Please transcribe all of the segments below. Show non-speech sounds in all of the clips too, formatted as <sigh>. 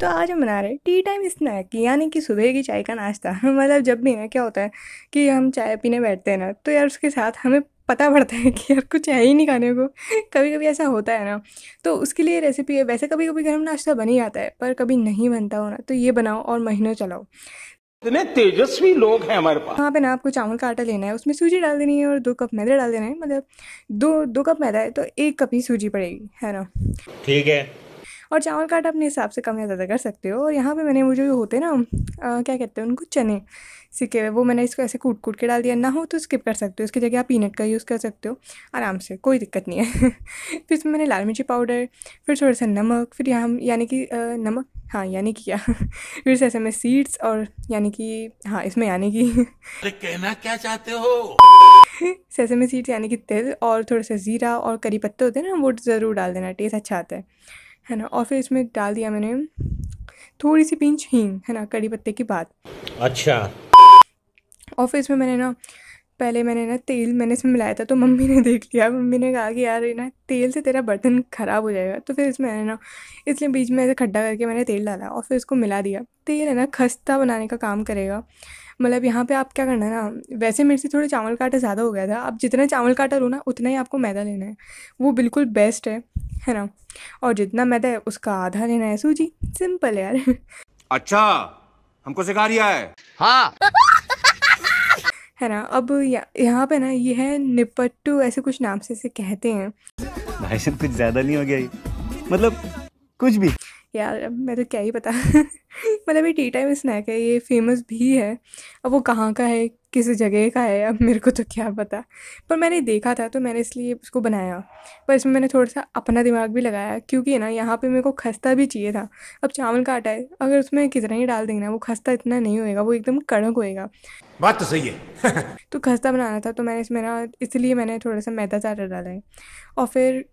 तो आज हम बना रहे हैं टी टाइम स्नैक यानी कि सुबह की चाय का नाश्ता <laughs> मतलब जब भी ना क्या होता है कि हम चाय पीने बैठते हैं ना तो यार उसके साथ हमें पता <laughs> पड़ता है कि यार कुछ है ही नहीं खाने को <laughs> कभी कभी ऐसा होता है ना तो उसके लिए रेसिपी है वैसे कभी कभी गर्म नाश्ता बन ही जाता है पर कभी नहीं बनता हो ना तो ये बनाओ और महीनों चलाओ इतने तेजस्वी लोग हैं हमारे पास वहाँ पे ना आपको चावल का आटा लेना है उसमें सूजी डाल देनी है और दो कप मैदा डाल देना है मतलब दो दो कप मैदा है तो एक कप ही सूजी पड़ेगी है ना ठीक है और चावल काट अपने हिसाब से कम या ज़्यादा कर सकते हो और यहाँ पे मैंने वो जो होते ना आ, क्या कहते हैं उनको चने सीखे हुए वो मैंने इसको ऐसे कूट कूट के डाल दिया ना हो तो स्किप कर सकते हो इसकी जगह आप पीनट का यूज़ कर सकते हो आराम से कोई दिक्कत नहीं है <laughs> फिर इसमें मैंने लाल मिर्ची पाउडर फिर थोड़ा सा नमक फिर यहाँ यानी कि नमक हाँ यानी कि क्या <laughs> फिर से ऐसे में सीड्स और यानी कि हाँ इसमें यानी कि <laughs> कहना क्या चाहते हो सैसे में सीड्स यानी कि तेल और थोड़ा सा ज़ीरा और करी पत्ते होते हैं ना वो ज़रूर डाल देना टेस्ट अच्छा आता है है ना और फिर इसमें डाल दिया मैंने थोड़ी सी पिंच हींग है ना कड़ी पत्ते के बाद अच्छा और फिर इसमें मैंने ना पहले मैंने ना तेल मैंने इसमें मिलाया था तो मम्मी ने देख लिया मम्मी ने कहा कि यार ये ना तेल से तेरा बर्तन ख़राब हो जाएगा तो फिर इसमें मैंने ना इसलिए बीच में ऐसे खड्डा करके मैंने तेल डाला और फिर इसको मिला दिया तेल है ना खस्ता बनाने का काम करेगा मतलब यहाँ पे आप क्या करना है ना वैसे मेरे से थोड़े चावल काटा ज़्यादा हो गया था आप जितना चावल काटा लो ना उतना ही आपको मैदा लेना है वो बिल्कुल बेस्ट है है ना और जितना मैदा है उसका आधा लेना है सूजी सिंपल यार अच्छा हमको सिखा रिया है हाँ है ना अब यह, यहाँ पे ना ये है निपट्टू ऐसे कुछ नाम से इसे कहते हैं भाई कुछ ज्यादा नहीं हो गया मतलब कुछ भी यार मैं तो क्या ही पता <laughs> मतलब ये टी टाइम स्नैक है ये फेमस भी है अब वो कहाँ का है किस जगह का है अब मेरे को तो क्या पता पर मैंने देखा था तो मैंने इसलिए उसको बनाया पर इसमें मैंने थोड़ा सा अपना दिमाग भी लगाया क्योंकि ना यहाँ पे मेरे को खस्ता भी चाहिए था अब चावल का आटा है अगर उसमें कितना ही डाल देंगे ना वो खस्ता इतना नहीं होएगा वो एकदम कड़क होएगा बात तो सही है <laughs> तो खस्ता बनाना था तो मैंने इसमें ना इसलिए मैंने थोड़ा सा मैदा चाटा डाला है और फिर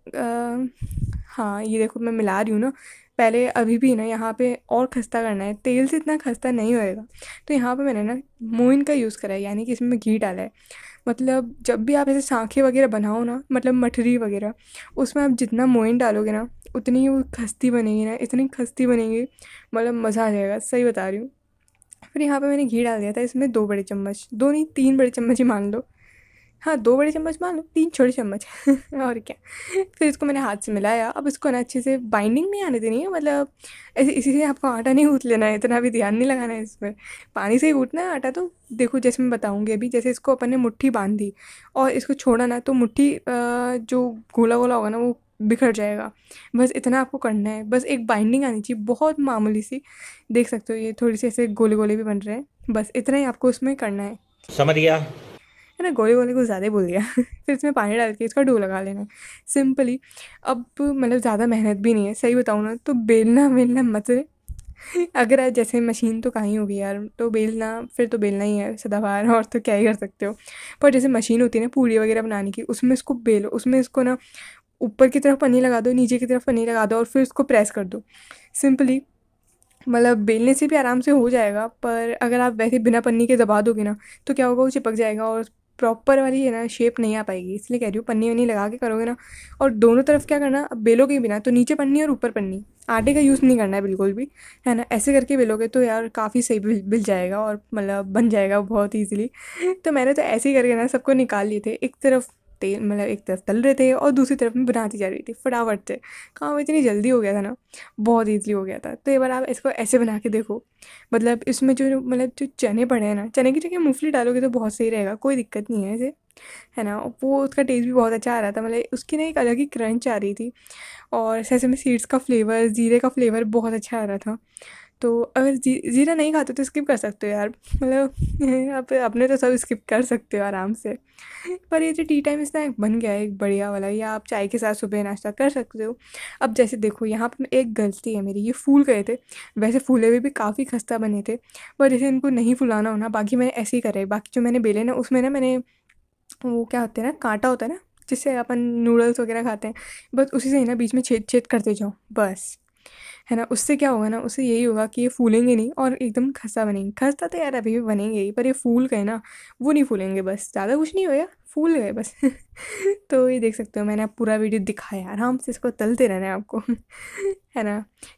हाँ ये देखो मैं मिला रही हूँ ना पहले अभी भी ना यहाँ पे और खस्ता करना है तेल से इतना खस्ता नहीं होएगा तो यहाँ पे मैंने ना मोइन का यूज़ करा है यानी कि इसमें घी डाला है मतलब जब भी आप ऐसे सांखे वगैरह बनाओ ना मतलब मठरी वगैरह उसमें आप जितना मोइन डालोगे ना उतनी वो खस्ती बनेगी ना इतनी खस्ती बनेगी मतलब मज़ा आ जाएगा सही बता रही हूँ फिर यहाँ पर मैंने घी डाल दिया था इसमें दो बड़े चम्मच दो नहीं तीन बड़े चम्मच ही मान लो हाँ दो बड़े चम्मच मान लो तीन छोटे चम्मच <laughs> और क्या फिर इसको मैंने हाथ से मिलाया अब इसको ना अच्छे से बाइंडिंग नहीं आने देनी है मतलब ऐसे इसी से आपको आटा नहीं गूँथ लेना है इतना भी ध्यान नहीं लगाना है इस पर पानी से ही गूँथना है आटा तो देखो जैसे मैं बताऊँगी अभी जैसे इसको अपन ने मुट्ठी बांध दी और इसको छोड़ा ना तो मुट्ठी जो गोला गोला होगा ना वो बिखर जाएगा बस इतना आपको करना है बस एक बाइंडिंग आनी चाहिए बहुत मामूली सी देख सकते हो ये थोड़ी सी ऐसे गोले गोले भी बन रहे हैं बस इतना ही आपको उसमें करना है समझ गया है ना गोले गोले को ज़्यादा बोल दिया <laughs> फिर इसमें पानी डाल के इसका डो लगा लेना सिंपली अब मतलब ज़्यादा मेहनत भी नहीं है सही बताऊँ ना तो बेलना बेलना मत <laughs> अगर आज जैसे मशीन तो कहीं होगी यार तो बेलना फिर तो बेलना ही है सदाबार और तो क्या ही कर सकते हो पर जैसे मशीन होती है ना पूड़ी वगैरह बनाने की उसमें इसको बेलो उसमें इसको ना ऊपर की तरफ पनीर लगा दो नीचे की तरफ पनीर लगा दो और फिर उसको प्रेस कर दो सिंपली मतलब बेलने से भी आराम से हो जाएगा पर अगर आप वैसे बिना पन्नी के दबा दोगे ना तो क्या होगा वो चिपक जाएगा और प्रॉपर वाली है ना शेप नहीं आ पाएगी इसलिए कह रही हूँ पन्नी वन्नी लगा के करोगे ना और दोनों तरफ क्या करना अब बेलोगे बिना तो नीचे पन्नी और ऊपर पन्नी आटे का यूज़ नहीं करना है बिल्कुल भी है ना ऐसे करके बेलोगे तो यार काफ़ी सही बिल बिल जाएगा और मतलब बन जाएगा बहुत ईजिली <laughs> तो मैंने तो ऐसे ही करके ना सबको निकाल लिए थे एक तरफ तेल मतलब एक तरफ तल रहे थे और दूसरी तरफ में बनाती जा रही थी फटाफट से काम इतनी जल्दी हो गया था ना बहुत ईजली हो गया था तो एक बार आप इसको ऐसे बना के देखो मतलब इसमें जो मतलब जो चने पड़े हैं ना चने की जगह मूँगफली डालोगे तो बहुत सही रहेगा कोई दिक्कत नहीं है इसे है ना वो उसका टेस्ट भी बहुत अच्छा आ रहा था मतलब उसकी ना एक अलग ही क्रंच आ रही थी और में सीड्स का फ्लेवर ज़ीरे का फ्लेवर बहुत अच्छा आ रहा था तो अगर जी जीरा नहीं खाते तो स्किप कर सकते हो यार मतलब आप अपने तो सब स्किप कर सकते हो आराम से पर ये जो टी टाइम स्नैक बन गया है एक बढ़िया वाला या आप चाय के साथ सुबह नाश्ता कर सकते हो अब जैसे देखो यहाँ पर एक गलती है मेरी ये फूल गए थे वैसे फूले हुए भी काफ़ी खस्ता बने थे पर जैसे इनको नहीं फुलाना होना बाकी मैंने ऐसे ही करे बाकी जो मैंने बेले ना उसमें ना मैंने वो क्या होता है ना कांटा होता है ना जिससे अपन नूडल्स वगैरह खाते हैं बस उसी से ही ना बीच में छेद छेद करते जाओ बस है ना उससे क्या होगा ना उससे यही होगा कि ये फूलेंगे नहीं और एकदम खस्ता बनेंगे खस्ता तो यार अभी भी बनेंगे ही पर ये फूल गए ना वो नहीं फूलेंगे बस ज़्यादा कुछ नहीं होगा फूल गए बस <laughs> तो ये देख सकते हो मैंने पूरा वीडियो दिखाया आराम से इसको तलते रहना है आपको <laughs> है ना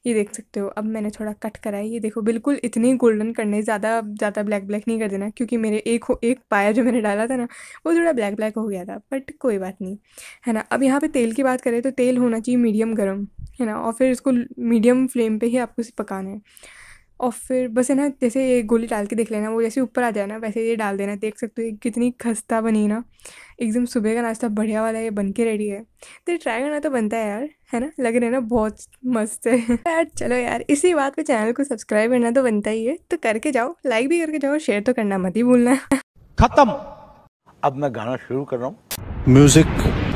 ये देख सकते हो अब मैंने थोड़ा कट करा है ये देखो बिल्कुल इतनी गोल्डन करने ज़्यादा ज़्यादा ब्लैक ब्लैक नहीं कर देना क्योंकि मेरे एक हो एक पाया जो मैंने डाला था ना वो थोड़ा ब्लैक ब्लैक हो गया था बट कोई बात नहीं है ना अब यहाँ पर तेल की बात करें तो तेल होना चाहिए मीडियम गर्म है ना और फिर इसको मीडियम फ्लेम पर ही आपको इसे पकाना है और फिर बस है ना जैसे ये गोली डाल के देख लेना वो जैसे ऊपर आ जाए ना वैसे ये डाल देना देख सकते हो कितनी खस्ता बनी ना एकदम सुबह का नाश्ता बढ़िया वाला है ये बन के रेडी है तो ट्राई करना तो बनता है यार है ना लग रहा है ना बहुत मस्त है <laughs> यार चलो यार इसी बात पे चैनल को सब्सक्राइब करना तो बनता ही है तो करके जाओ लाइक भी करके जाओ शेयर तो करना मत ही भूलना खत्म अब मैं गाना शुरू कर रहा हूँ म्यूजिक